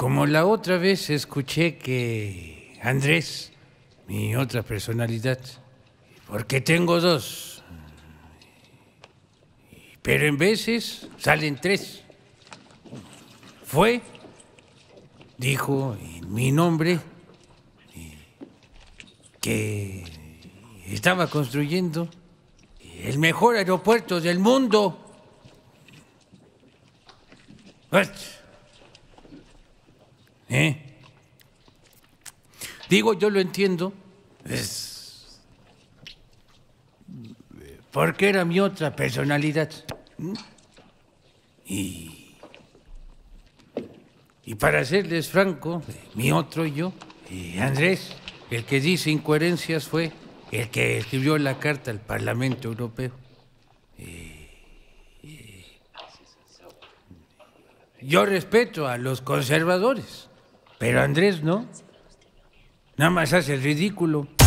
Como la otra vez escuché que Andrés, mi otra personalidad, porque tengo dos, pero en veces salen tres. Fue, dijo en mi nombre, que estaba construyendo el mejor aeropuerto del mundo. Pues, ¿Eh? Digo, yo lo entiendo, es porque era mi otra personalidad. Y, para serles franco, mi otro yo, Andrés, el que dice incoherencias fue el que escribió la carta al Parlamento Europeo. Yo respeto a los conservadores, pero Andrés no. Nada más hace el ridículo.